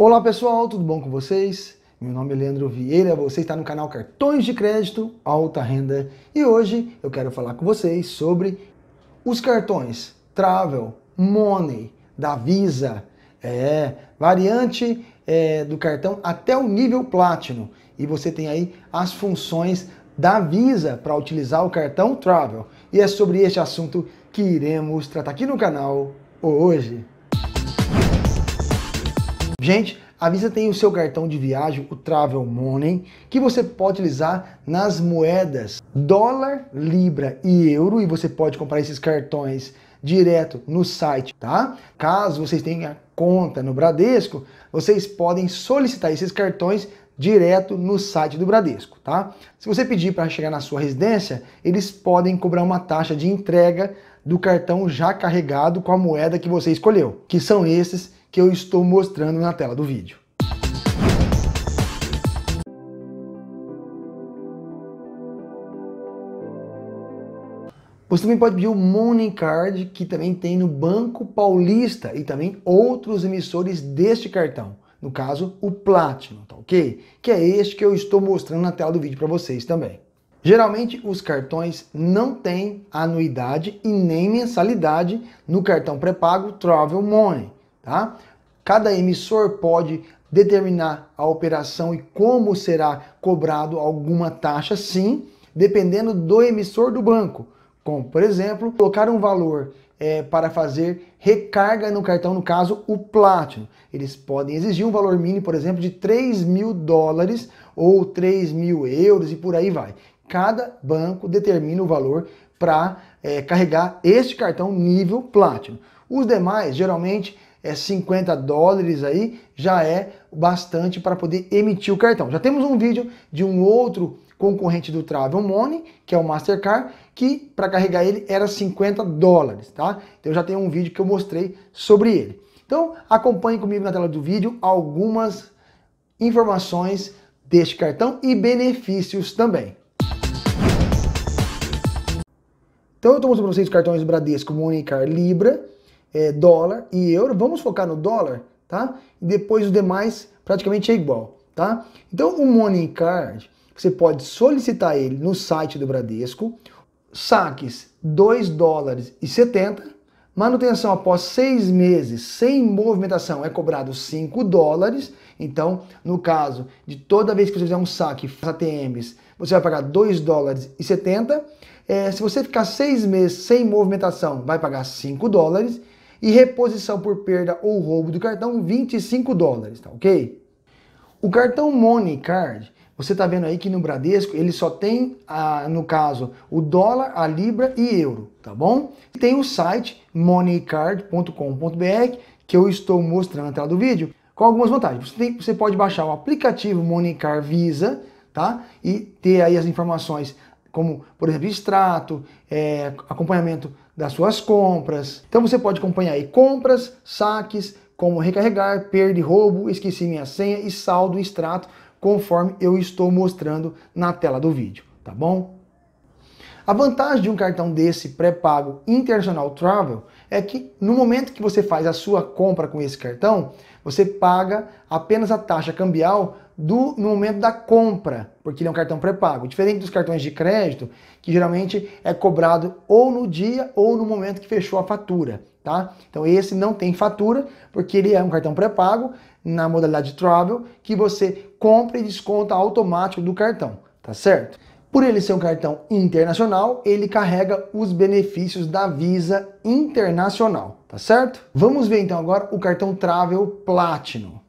Olá pessoal, tudo bom com vocês? Meu nome é Leandro Vieira, você está no canal Cartões de Crédito Alta Renda e hoje eu quero falar com vocês sobre os cartões Travel, Money, da Visa, é, variante é, do cartão até o nível Platinum e você tem aí as funções da Visa para utilizar o cartão Travel. E é sobre este assunto que iremos tratar aqui no canal hoje. Gente, a Visa tem o seu cartão de viagem, o Travel Money, que você pode utilizar nas moedas dólar, libra e euro, e você pode comprar esses cartões direto no site, tá? Caso vocês tenham conta no Bradesco, vocês podem solicitar esses cartões direto no site do Bradesco, tá? Se você pedir para chegar na sua residência, eles podem cobrar uma taxa de entrega do cartão já carregado com a moeda que você escolheu, que são esses que eu estou mostrando na tela do vídeo. Você também pode pedir o Money Card, que também tem no Banco Paulista e também outros emissores deste cartão. No caso, o Platinum, tá ok? Que é este que eu estou mostrando na tela do vídeo para vocês também. Geralmente, os cartões não têm anuidade e nem mensalidade no cartão pré-pago Travel Money tá? Cada emissor pode determinar a operação e como será cobrado alguma taxa, sim, dependendo do emissor do banco. Como, por exemplo, colocar um valor é, para fazer recarga no cartão, no caso, o Platinum. Eles podem exigir um valor mínimo, por exemplo, de 3 mil dólares ou 3 mil euros e por aí vai. Cada banco determina o valor para é, carregar este cartão nível Platinum. Os demais, geralmente, é, 50 dólares aí, já é bastante para poder emitir o cartão. Já temos um vídeo de um outro concorrente do Travel Money, que é o Mastercard, que para carregar ele era 50 dólares, tá? Então já tem um vídeo que eu mostrei sobre ele. Então acompanhe comigo na tela do vídeo algumas informações deste cartão e benefícios também. Então eu estou mostrando para vocês os cartões Bradesco, Moneycar, Libra, é, dólar e euro. Vamos focar no dólar, tá? E depois os demais praticamente é igual, tá? Então o Money Card, você pode solicitar ele no site do Bradesco, saques 2 dólares e 70, manutenção após seis meses sem movimentação é cobrado 5 dólares, então no caso de toda vez que você fizer um saque ATMs, você vai pagar 2 dólares e 70, é, se você ficar seis meses sem movimentação, vai pagar 5 dólares, e reposição por perda ou roubo do cartão 25 dólares, tá ok? O cartão Money Card, você tá vendo aí que no Bradesco ele só tem, a, no caso, o dólar, a libra e euro, tá bom? tem o site moneycard.com.br que eu estou mostrando na tela do vídeo com algumas vantagens. Você, tem, você pode baixar o aplicativo Money Card Visa, tá? E ter aí as informações como, por exemplo, extrato, é, acompanhamento das suas compras. Então você pode acompanhar aí compras, saques, como recarregar, perda e roubo, esqueci minha senha e saldo extrato, conforme eu estou mostrando na tela do vídeo, tá bom? A vantagem de um cartão desse pré-pago Internacional Travel é que no momento que você faz a sua compra com esse cartão, você paga apenas a taxa cambial do, no momento da compra, porque ele é um cartão pré-pago. Diferente dos cartões de crédito, que geralmente é cobrado ou no dia ou no momento que fechou a fatura, tá? Então esse não tem fatura, porque ele é um cartão pré-pago na modalidade travel, que você compra e desconta automático do cartão, tá certo? Por ele ser um cartão internacional, ele carrega os benefícios da Visa Internacional, tá certo? Vamos ver então agora o cartão Travel Platinum.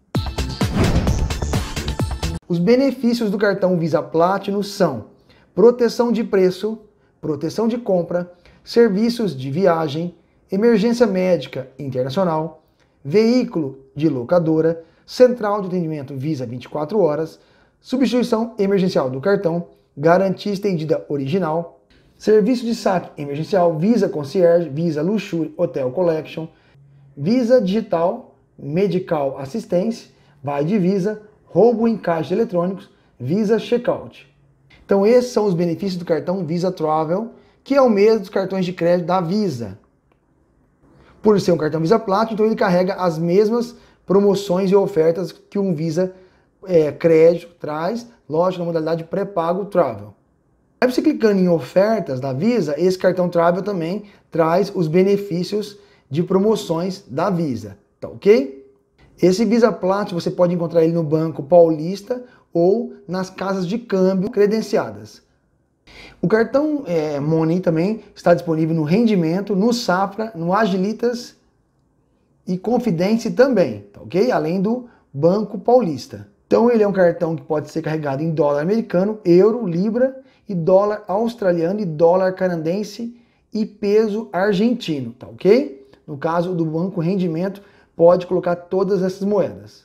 Os benefícios do cartão Visa Platinum são proteção de preço, proteção de compra, serviços de viagem, emergência médica internacional, veículo de locadora, central de atendimento Visa 24 horas, substituição emergencial do cartão, garantia estendida original, serviço de saque emergencial Visa Concierge, Visa Luxury Hotel Collection, Visa Digital, Medical Assistance, Vai de Visa, roubo em caixa eletrônicos, Visa Checkout. Então esses são os benefícios do cartão Visa Travel, que é o mesmo dos cartões de crédito da Visa. Por ser um cartão Visa Platinum, então ele carrega as mesmas promoções e ofertas que um Visa é, Crédito traz, lógico, na modalidade pré-pago Travel. Aí você clicando em ofertas da Visa, esse cartão Travel também traz os benefícios de promoções da Visa, tá ok? Esse Visa Plat você pode encontrar ele no Banco Paulista ou nas casas de câmbio credenciadas. O cartão é, Money também está disponível no Rendimento, no Safra, no Agilitas e Confidence também, tá ok? Além do Banco Paulista. Então ele é um cartão que pode ser carregado em dólar americano, euro, libra e dólar australiano e dólar canadense e peso argentino, tá ok? No caso do Banco Rendimento, pode colocar todas essas moedas.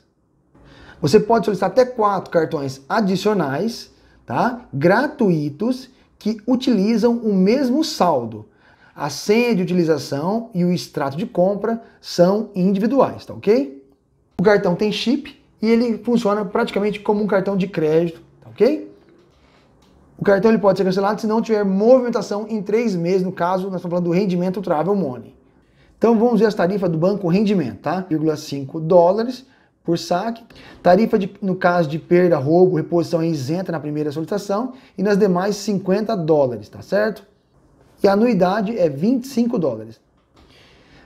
Você pode solicitar até quatro cartões adicionais, tá? gratuitos, que utilizam o mesmo saldo. A senha de utilização e o extrato de compra são individuais, tá ok? O cartão tem chip e ele funciona praticamente como um cartão de crédito, tá ok? O cartão ele pode ser cancelado se não tiver movimentação em três meses, no caso, nós estamos falando do rendimento Travel Money. Então vamos ver as tarifas do banco rendimento, tá? 0,5 dólares por saque. Tarifa de, no caso de perda, roubo, reposição é isenta na primeira solicitação e nas demais 50 dólares, tá certo? E a anuidade é 25 dólares.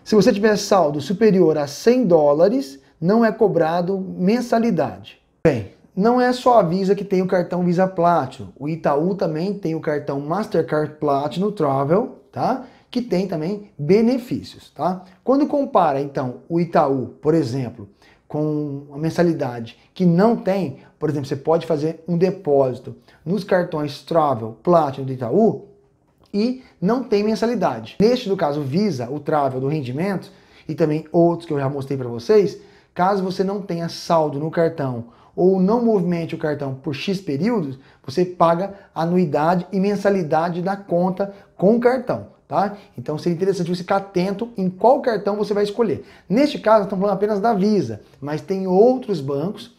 Se você tiver saldo superior a 100 dólares, não é cobrado mensalidade. Bem, não é só a Visa que tem o cartão Visa Platinum. O Itaú também tem o cartão Mastercard Platinum Travel, tá? que tem também benefícios, tá? Quando compara então o Itaú, por exemplo, com a mensalidade que não tem, por exemplo, você pode fazer um depósito nos cartões Travel, Platinum do Itaú e não tem mensalidade. Neste do caso Visa, o Travel do rendimento e também outros que eu já mostrei para vocês, caso você não tenha saldo no cartão ou não movimente o cartão por X períodos, você paga anuidade e mensalidade da conta com o cartão tá? Então seria interessante você ficar atento em qual cartão você vai escolher. Neste caso, estamos falando apenas da Visa, mas tem outros bancos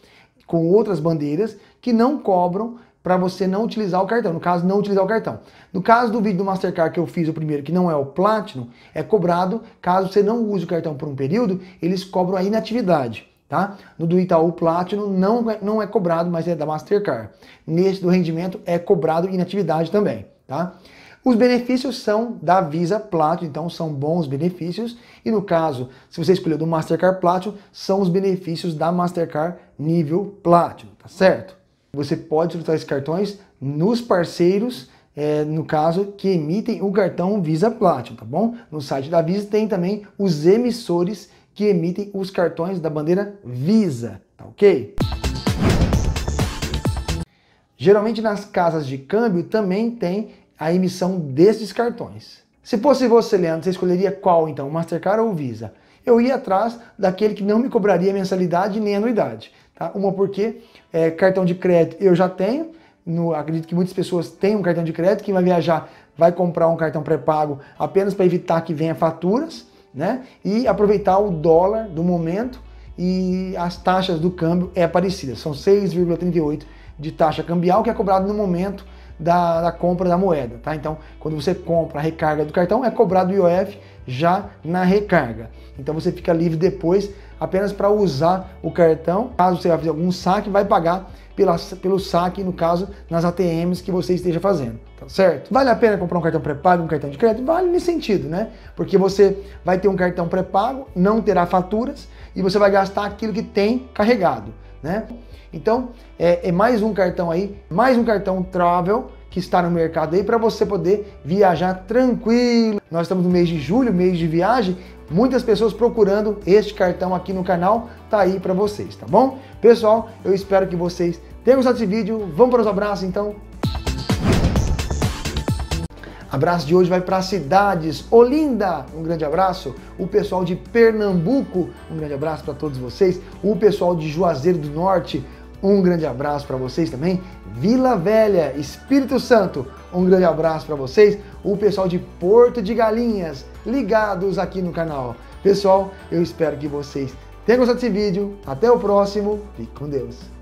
com outras bandeiras que não cobram para você não utilizar o cartão. No caso, não utilizar o cartão. No caso do vídeo do Mastercard que eu fiz, o primeiro, que não é o Platinum, é cobrado, caso você não use o cartão por um período, eles cobram a inatividade. Tá? No do Itaú Platinum não é, não é cobrado, mas é da Mastercard. Neste do rendimento é cobrado inatividade também. Tá? Os benefícios são da Visa Platinum, então são bons benefícios. E no caso, se você escolheu do Mastercard Platinum, são os benefícios da Mastercard nível Platinum, tá certo? Você pode utilizar esses cartões nos parceiros, é, no caso, que emitem o cartão Visa Platinum, tá bom? No site da Visa tem também os emissores que emitem os cartões da bandeira Visa, tá ok? Geralmente nas casas de câmbio também tem a emissão desses cartões. Se fosse você, Leandro, você escolheria qual então, Mastercard ou Visa? Eu ia atrás daquele que não me cobraria mensalidade nem anuidade. Tá? Uma porque é, cartão de crédito eu já tenho, no, acredito que muitas pessoas têm um cartão de crédito, quem vai viajar vai comprar um cartão pré-pago apenas para evitar que venha faturas, né? E aproveitar o dólar do momento e as taxas do câmbio é parecida, são 6,38 de taxa cambial que é cobrado no momento da, da, compra da moeda, tá? Então, quando você compra a recarga do cartão, é cobrado o IOF já na recarga. Então, você fica livre depois apenas para usar o cartão. Caso você vai fazer algum saque, vai pagar pela, pelo saque, no caso, nas ATMs que você esteja fazendo, tá certo? Vale a pena comprar um cartão pré-pago, um cartão de crédito? Vale nesse sentido, né? Porque você vai ter um cartão pré-pago, não terá faturas e você vai gastar aquilo que tem carregado né? Então é, é mais um cartão aí, mais um cartão travel que está no mercado aí para você poder viajar tranquilo. Nós estamos no mês de julho, mês de viagem, muitas pessoas procurando este cartão aqui no canal, tá aí para vocês, tá bom? Pessoal, eu espero que vocês tenham gostado desse vídeo. Vamos para os abraços então. Abraço de hoje vai para as cidades. Olinda, um grande abraço. O pessoal de Pernambuco, um grande abraço para todos vocês. O pessoal de Juazeiro do Norte, um grande abraço para vocês também. Vila Velha, Espírito Santo, um grande abraço para vocês. O pessoal de Porto de Galinhas, ligados aqui no canal. Pessoal, eu espero que vocês tenham gostado desse vídeo. Até o próximo. Fique com Deus.